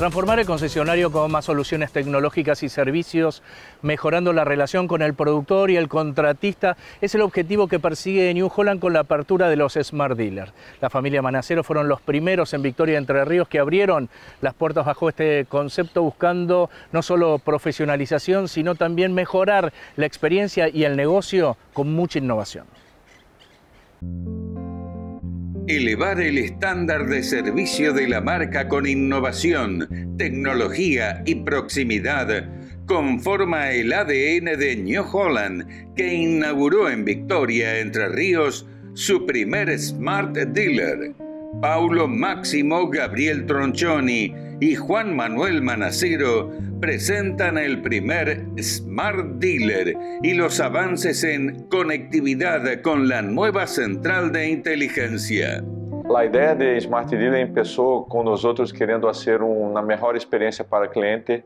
Transformar el concesionario con más soluciones tecnológicas y servicios, mejorando la relación con el productor y el contratista, es el objetivo que persigue New Holland con la apertura de los Smart Dealers. La familia Manacero fueron los primeros en Victoria Entre Ríos que abrieron las puertas bajo este concepto, buscando no solo profesionalización, sino también mejorar la experiencia y el negocio con mucha innovación. Elevar el estándar de servicio de la marca con innovación, tecnología y proximidad conforma el ADN de New Holland, que inauguró en Victoria, Entre Ríos, su primer Smart Dealer. Paulo Máximo Gabriel Tronchoni, y Juan Manuel Manacero presentan el primer Smart Dealer y los avances en conectividad con la nueva central de inteligencia. A ideia de Smart Dealer começou com nós outros querendo ser uma melhor experiência para o cliente,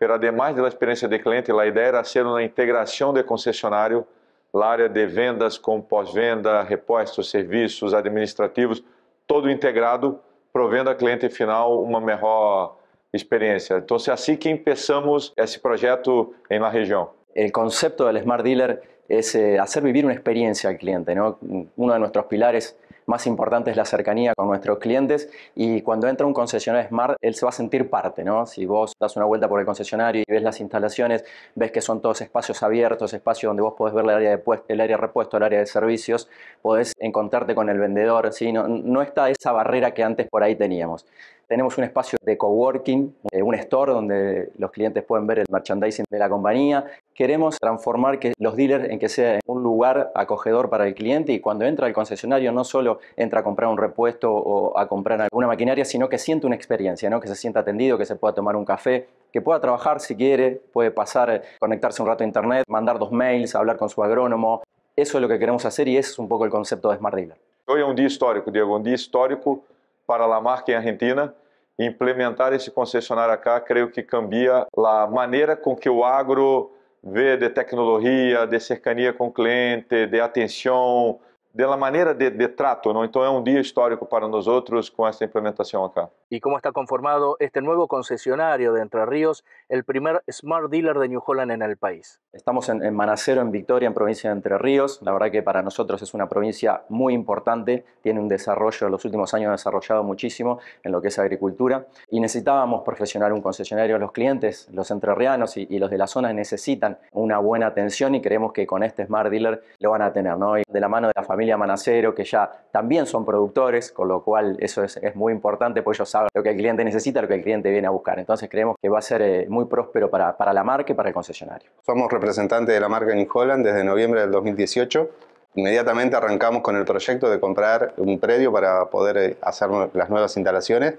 mas además da experiência de cliente, a ideia era ser uma integração de concessionário, a área de vendas com pós-venda, repostos, serviços administrativos, todo integrado provendo a cliente final uma melhor experiência. Então, é assim que começamos esse projeto na região. O conceito do Smart Dealer é fazer eh, vivir uma experiência ao cliente. Um de nossos pilares más importante es la cercanía con nuestros clientes y cuando entra un concesionario Smart, él se va a sentir parte, ¿no? Si vos das una vuelta por el concesionario y ves las instalaciones, ves que son todos espacios abiertos, espacios donde vos podés ver el área de, el área repuesto, el área de servicios, podés encontrarte con el vendedor, No, no está esa barrera que antes por ahí teníamos. Tenemos un espacio de coworking, eh, un store donde los clientes pueden ver el merchandising de la compañía. Queremos transformar que los dealers en que sea un lugar acogedor para el cliente y cuando entra al concesionario no solo entra a comprar un repuesto o a comprar alguna maquinaria, sino que siente una experiencia, ¿no? que se sienta atendido, que se pueda tomar un café, que pueda trabajar si quiere, puede pasar, eh, conectarse un rato a internet, mandar dos mails, hablar con su agrónomo. Eso es lo que queremos hacer y ese es un poco el concepto de Smart Dealer. Hoy es un día histórico, Diego, un día histórico para a marca é em Argentina, implementar esse concessionário acá, creio que cambia a maneira com que o agro vê de tecnologia, de cercania com o cliente, de atenção, de la de, de, trato, ¿no? Entonces es un día histórico para nosotros con esta implementación acá. Y cómo está conformado este nuevo concesionario de Entre Ríos, el primer Smart Dealer de New Holland en el país. Estamos en, Manacero, en Victoria, en provincia de Entre Ríos. La verdad que para nosotros es una provincia muy importante, tiene un desarrollo, en los últimos años ha desarrollado muchísimo en lo que es agricultura. Y necesitábamos profesionar un concesionario. Los clientes, los entrerrianos y, los de la zona necesitan una buena atención y creemos que con este Smart Dealer lo van a tener, ¿no? de la mano de la familia Manacero, que ya también son productores, con lo cual eso es, muy importante, porque ellos saben lo que el cliente necesita, lo que el cliente viene a buscar. Entonces creemos que va a ser eh, muy próspero para, para la marca y para el concesionario. Somos representantes de la marca New Holland desde noviembre del 2018. Inmediatamente arrancamos con el proyecto de comprar un predio para poder eh, hacer las nuevas instalaciones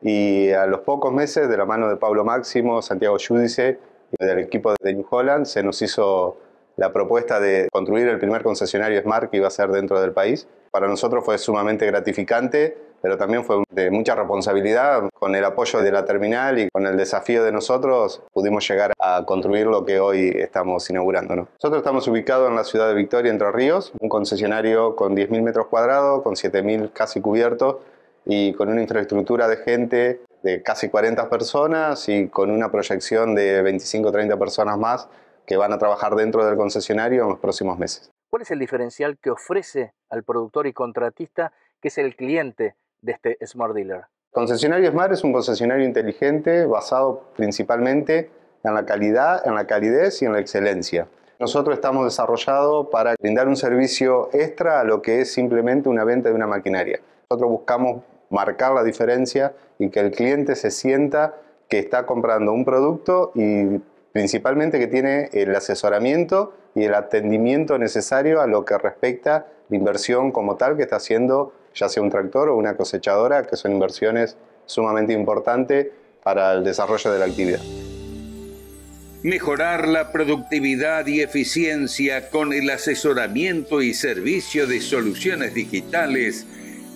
y a los pocos meses, de la mano de Pablo Máximo, Santiago Yudice y del equipo de New Holland, se nos hizo la propuesta de construir el primer concesionario Smart que iba a ser dentro del país. Para nosotros fue sumamente gratificante, pero también fue de mucha responsabilidad. Con el apoyo de la terminal y con el desafío de nosotros pudimos llegar a construir lo que hoy estamos inaugurando. Nosotros estamos ubicados en la ciudad de Victoria, Entre Ríos, un concesionario con 10.000 metros cuadrados, con 7.000 casi cubiertos y con una infraestructura de gente de casi 40 personas y con una proyección de 25-30 o personas más que van a trabajar dentro del concesionario en los próximos meses. ¿Cuál es el diferencial que ofrece al productor y contratista que es el cliente de este Smart Dealer? Concesionario Smart es un concesionario inteligente basado principalmente en la calidad, en la calidez y en la excelencia. Nosotros estamos desarrollados para brindar un servicio extra a lo que es simplemente una venta de una maquinaria. Nosotros buscamos marcar la diferencia y que el cliente se sienta que está comprando un producto y principalmente que tiene el asesoramiento y el atendimiento necesario a lo que respecta la inversión como tal que está haciendo ya sea un tractor o una cosechadora, que son inversiones sumamente importantes para el desarrollo de la actividad. Mejorar la productividad y eficiencia con el asesoramiento y servicio de soluciones digitales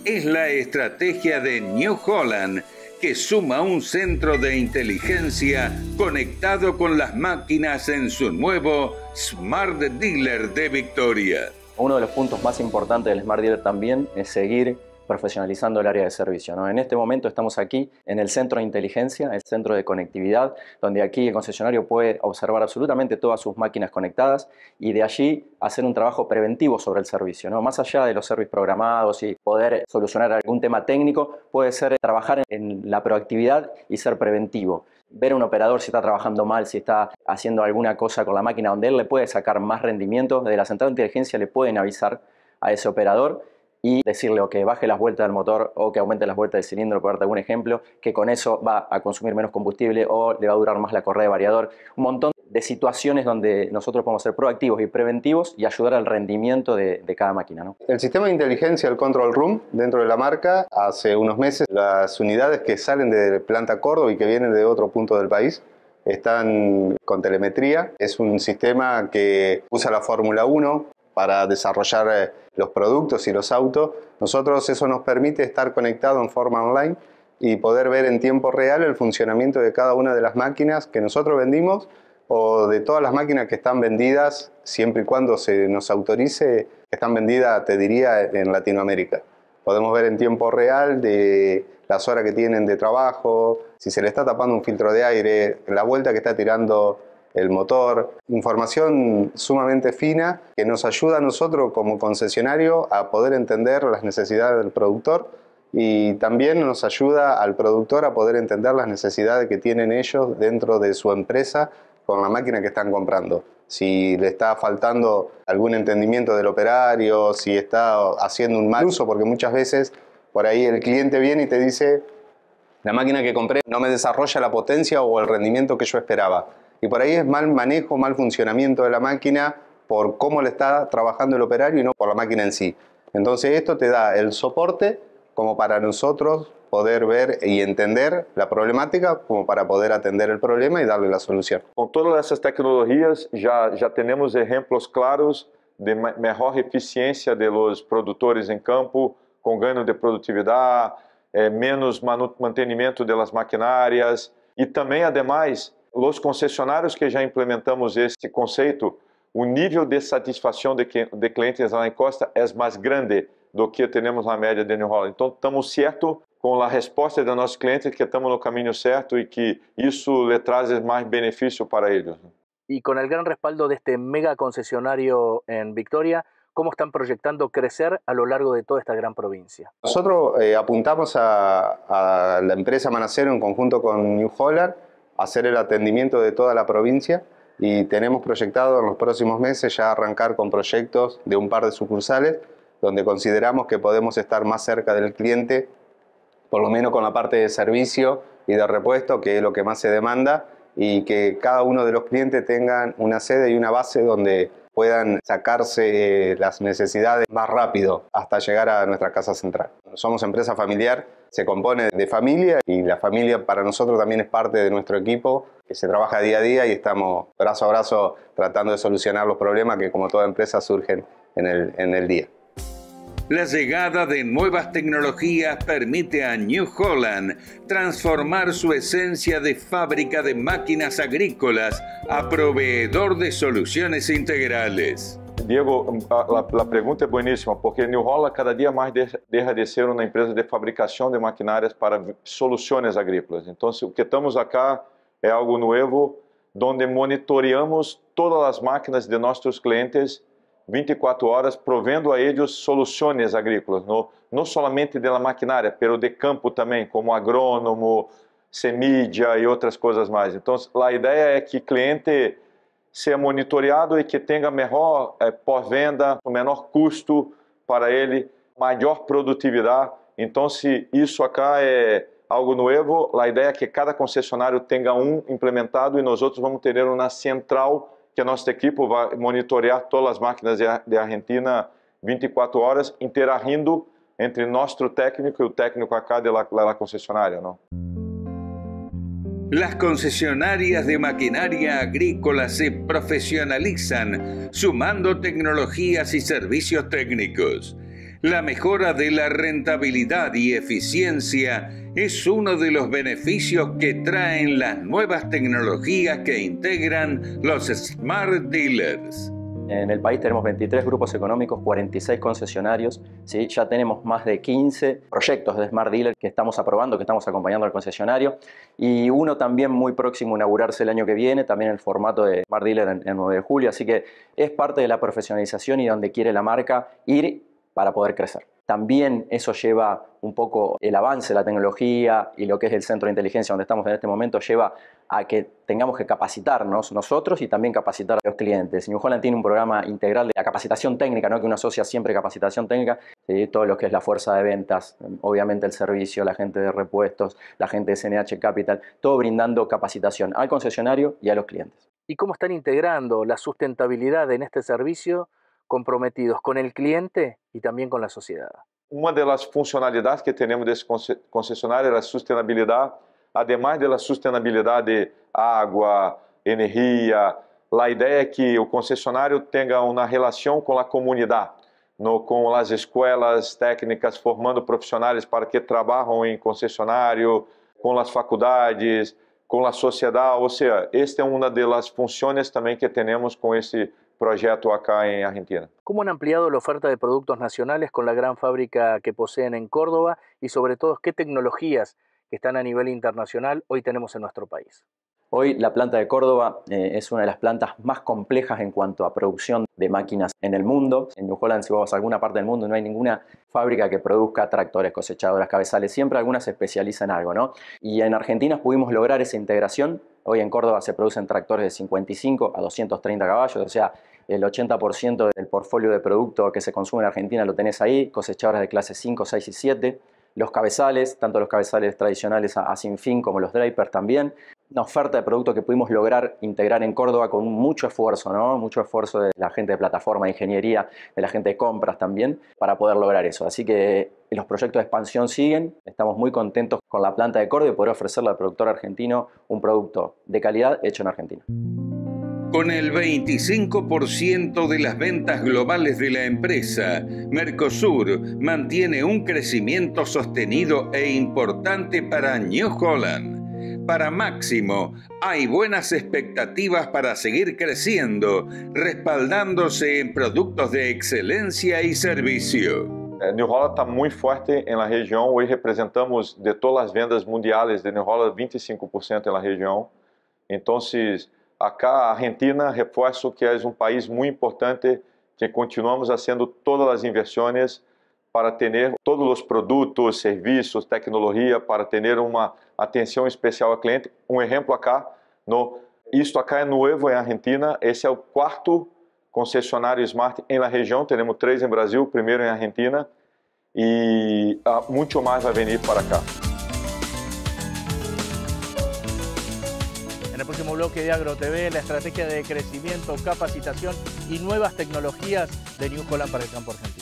es la estrategia de New Holland que suma un centro de inteligencia conectado con las máquinas en su nuevo Smart Dealer de Victoria. Uno de los puntos más importantes del Smart Dealer también es seguir profesionalizando el área de servicio. En este momento estamos aquí en el centro de inteligencia, el centro de conectividad, donde aquí el concesionario puede observar absolutamente todas sus máquinas conectadas y de allí hacer un trabajo preventivo sobre el servicio. ¿no? Más allá de los servicios programados y poder solucionar algún tema técnico, puede ser trabajar en la proactividad y ser preventivo. Ver a un operador si está trabajando mal, si está haciendo alguna cosa con la máquina donde él le puede sacar más rendimiento, desde la central de inteligencia le pueden avisar a ese operador y decirle que baje las vueltas del motor o que aumente las vueltas del cilindro, por darte algún ejemplo, que con eso va a consumir menos combustible o le va a durar más la correa de variador. Un montón de situaciones donde nosotros podemos ser proactivos y preventivos y ayudar al rendimiento de, cada máquina. El sistema de inteligencia, el control room, dentro de la marca, hace unos meses las unidades que salen de planta Córdoba y que vienen de otro punto del país están con telemetría. Es un sistema que usa la Fórmula 1 para desarrollar eh, los productos y los autos, nosotros eso nos permite estar conectado en forma online y poder ver en tiempo real el funcionamiento de cada una de las máquinas que nosotros vendimos o de todas las máquinas que están vendidas, siempre y cuando se nos autorice, que están vendidas, te diría, en Latinoamérica. Podemos ver en tiempo real de las horas que tienen de trabajo, si se le está tapando un filtro de aire, la vuelta que está tirando el motor, información sumamente fina que nos ayuda a nosotros como concesionario a poder entender las necesidades del productor y también nos ayuda al productor a poder entender las necesidades que tienen ellos dentro de su empresa con la máquina que están comprando. Si le está faltando algún entendimiento del operario, si está haciendo un mal uso, porque muchas veces por ahí el cliente viene y te dice, la máquina que compré no me desarrolla la potencia o el rendimiento que yo esperaba. Y por ahí es mal manejo, mal funcionamiento de la máquina por cómo le está trabajando el operario y no por la máquina en sí. Entonces esto te da el soporte como para nosotros poder ver y entender la problemática como para poder atender el problema y darle la solución. Con todas esas tecnologías ya, ya tenemos ejemplos claros de mejor eficiencia de los productores en campo, con ganho de productividad, eh, menos mantenimiento de las maquinarias y también, además, Os concessionários que já implementamos esse conceito, o nível de satisfação de, de clientes lá em Costa é mais grande do que temos na média de New Holland. Então, estamos certo com a resposta dos nossos clientes que estamos no caminho certo e que isso lhe traz mais benefício para eles. E com o grande respaldo deste mega concessionário em Victoria, como estão projetando crescer a lo largo de toda esta grande província? Nós eh, apuntamos a, a, empresa Manacero em conjunto com New Holland hacer el atendimiento de toda la provincia y tenemos proyectado en los próximos meses ya arrancar con proyectos de un par de sucursales donde consideramos que podemos estar más cerca del cliente, por lo menos con la parte de servicio y de repuesto, que es lo que más se demanda, y que cada uno de los clientes tengan una sede y una base donde puedan sacarse eh, las necesidades más rápido hasta llegar a nuestra casa central. Somos empresa familiar, se compone de familia y la familia para nosotros también es parte de nuestro equipo que se trabaja día a día y estamos brazo a brazo tratando de solucionar los problemas que como toda empresa surgen en el, día. La llegada de nuevas tecnologías permite a New Holland transformar su esencia de fábrica de máquinas agrícolas a proveedor de soluciones integrales. Diego, a, a pergunta é boníssima, porque New Holland cada dia mais deja de ser uma empresa de fabricação de maquinárias para soluções agrícolas. Então, o que estamos acá é algo novo, onde monitoreamos todas as máquinas de nossos clientes 24 horas, provendo a eles soluções agrícolas, não, não somente da maquinária, mas de campo também, como agrônomo, semídia e outras coisas mais. Então, a ideia é que cliente ser monitoreado e que tenha melhor é, pós-venda, o menor custo para ele, maior produtividade. Então, se isso acá é algo novo, a ideia é que cada concessionário tenha um implementado e nós outros vamos ter na central que a nossa equipe vai monitorear todas as máquinas de Argentina 24 horas, interagindo entre nosso técnico e o técnico acá da concessionária, não? Las concesionarias de maquinaria agrícola se profesionalizan, sumando tecnologías y servicios técnicos. La mejora de la rentabilidad y eficiencia es uno de los beneficios que traen las nuevas tecnologías que integran los Smart Dealers. En el país tenemos 23 grupos económicos, 46 concesionarios, ya tenemos más de 15 proyectos de Smart Dealer que estamos aprobando, que estamos acompañando al concesionario y uno también muy próximo a inaugurarse el año que viene, también el formato de Smart Dealer en, el 9 de julio, así que es parte de la profesionalización y donde quiere la marca ir para poder crecer. También eso lleva un poco el avance de la tecnología y lo que es el centro de inteligencia donde estamos en este momento lleva a que tengamos que capacitarnos nosotros y también capacitar a los clientes. New Holland tiene un programa integral de la capacitación técnica, ¿no? que uno asocia siempre capacitación técnica, todo lo que es la fuerza de ventas, obviamente el servicio, la gente de repuestos, la gente de CNH Capital, todo brindando capacitación al concesionario y a los clientes. ¿Y cómo están integrando la sustentabilidad en este servicio? comprometidos com o cliente e também com a sociedade. Uma das funcionalidades que temos desse concessionário é a sustentabilidade. Além da sustentabilidade de água, energia, a ideia é que o concessionário tenha uma relação com a comunidade, no, com as escolas técnicas, formando profissionais para que trabalham em concessionário, com as faculdades, com a sociedade. Ou seja, esta é uma das funções também que temos com esse proyecto acá en Argentina. ¿Cómo han ampliado la oferta de productos nacionales con la gran fábrica que poseen en Córdoba y sobre todo qué tecnologías que están a nivel internacional hoy tenemos en nuestro país? Hoy la planta de Córdoba eh, es una de las plantas más complejas en cuanto a producción de máquinas en el mundo. En New Holland, si vas a alguna parte del mundo, no hay ninguna fábrica que produzca tractores, cosechadoras, cabezales. Siempre algunas se especializan en algo, ¿no? Y en Argentina pudimos lograr esa integración. Hoy en Córdoba se producen tractores de 55 a 230 caballos, o sea, el 80% del portfolio de producto que se consume en Argentina lo tenés ahí, cosechadoras de clase 5, 6 y 7 los cabezales, tanto los cabezales tradicionales a, a sin fin como los drapers también una oferta de producto que pudimos lograr integrar en Córdoba con mucho esfuerzo, ¿no? Mucho esfuerzo de la gente de plataforma, de ingeniería, de la gente de compras también, para poder lograr eso. Así que eh, los proyectos de expansión siguen. Estamos muy contentos con la planta de Córdoba y poder ofrecerle al productor argentino un producto de calidad hecho en Argentina. Con el 25% de las ventas globales de la empresa, Mercosur mantiene un crecimiento sostenido e importante para New Holland para Máximo. Hay buenas expectativas para seguir creciendo, respaldándose en productos de excelencia y servicio. Eh, New Holland está muy fuerte en la región. Hoy representamos de todas las ventas mundiales de New Holland 25% en la región. Entonces, acá Argentina, refuerzo que es un país muy importante que continuamos haciendo todas las inversiones para ter todos os produtos, serviços, tecnologia, para ter uma atenção especial ao cliente. Um exemplo acá, no, isto acá é novo em Argentina, esse é o quarto concessionário Smart em la região, temos três em Brasil, primeiro em Argentina, e ah, muito mais vai vir para cá. En el próximo bloque de AgroTV, la estrategia de crecimiento, capacitación y nuevas tecnologías de New Holland para el campo argentino.